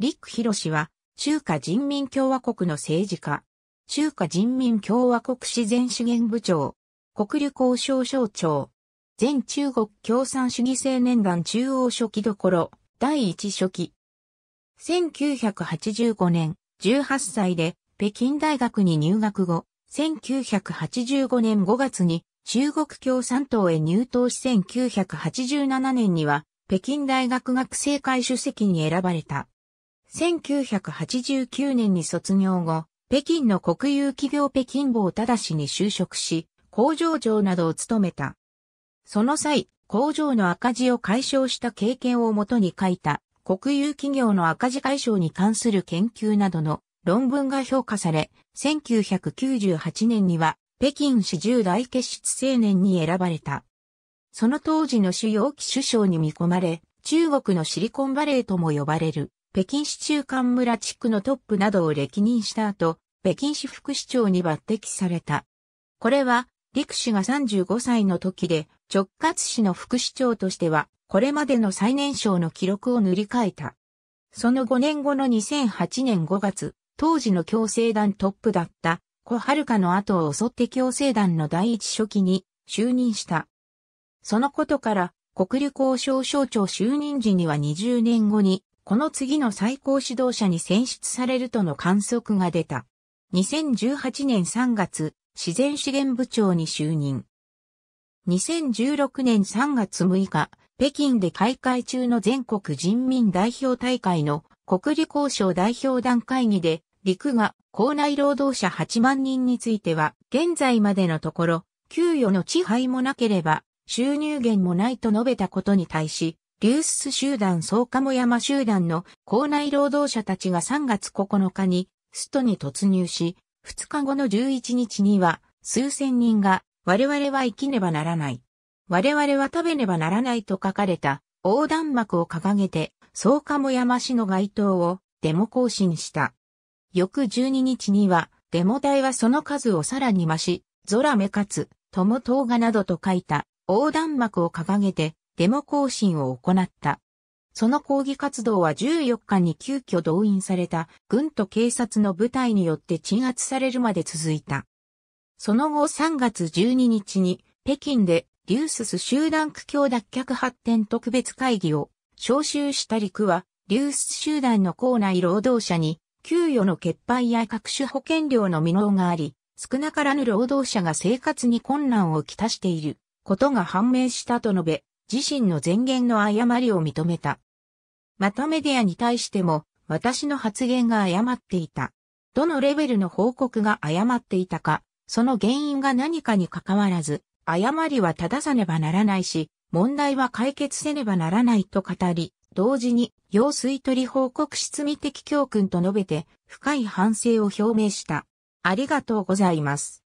リック・ヒロシは、中華人民共和国の政治家、中華人民共和国自然資源部長、国旅交渉省長、前中国共産主義青年団中央書記どころ、第一書記。1985年、18歳で北京大学に入学後、1985年5月に中国共産党へ入党し1987年には北京大学学生会主席に選ばれた。1989年に卒業後、北京の国有企業北京坊正に就職し、工場長などを務めた。その際、工場の赤字を解消した経験をもとに書いた、国有企業の赤字解消に関する研究などの論文が評価され、1998年には北京市重大結出青年に選ばれた。その当時の主要機首相に見込まれ、中国のシリコンバレーとも呼ばれる。北京市中間村地区のトップなどを歴任した後、北京市副市長に抜擢された。これは、陸氏が35歳の時で、直轄市の副市長としては、これまでの最年少の記録を塗り替えた。その5年後の2008年5月、当時の共生団トップだった、小春香の後を襲って共生団の第一書記に就任した。そのことから、国立交渉省庁就任時には20年後に、この次の最高指導者に選出されるとの観測が出た。2018年3月、自然資源部長に就任。2016年3月6日、北京で開会中の全国人民代表大会の国理交渉代表団会議で、陸が校内労働者8万人については、現在までのところ、給与の支配もなければ、収入源もないと述べたことに対し、流出集団草加も山集団の校内労働者たちが3月9日にストに突入し、2日後の11日には数千人が我々は生きねばならない。我々は食べねばならないと書かれた横断幕を掲げて、草加も山市の街頭をデモ行進した。翌12日には、デモ隊はその数をさらに増し、ゾラメかつ、トモトーガなどと書いた横断幕を掲げて、デモ行進を行った。その抗議活動は14日に急遽動員された軍と警察の部隊によって鎮圧されるまで続いた。その後3月12日に北京でリュースス集団苦境脱却発展特別会議を招集した陸はリュース集団の校内労働者に給与の欠敗や各種保険料の未納があり、少なからぬ労働者が生活に困難をきたしていることが判明したと述べ、自身の前言の誤りを認めた。またメディアに対しても、私の発言が誤っていた。どのレベルの報告が誤っていたか、その原因が何かに関わらず、誤りは正さねばならないし、問題は解決せねばならないと語り、同時に、用水取り報告質味的教訓と述べて、深い反省を表明した。ありがとうございます。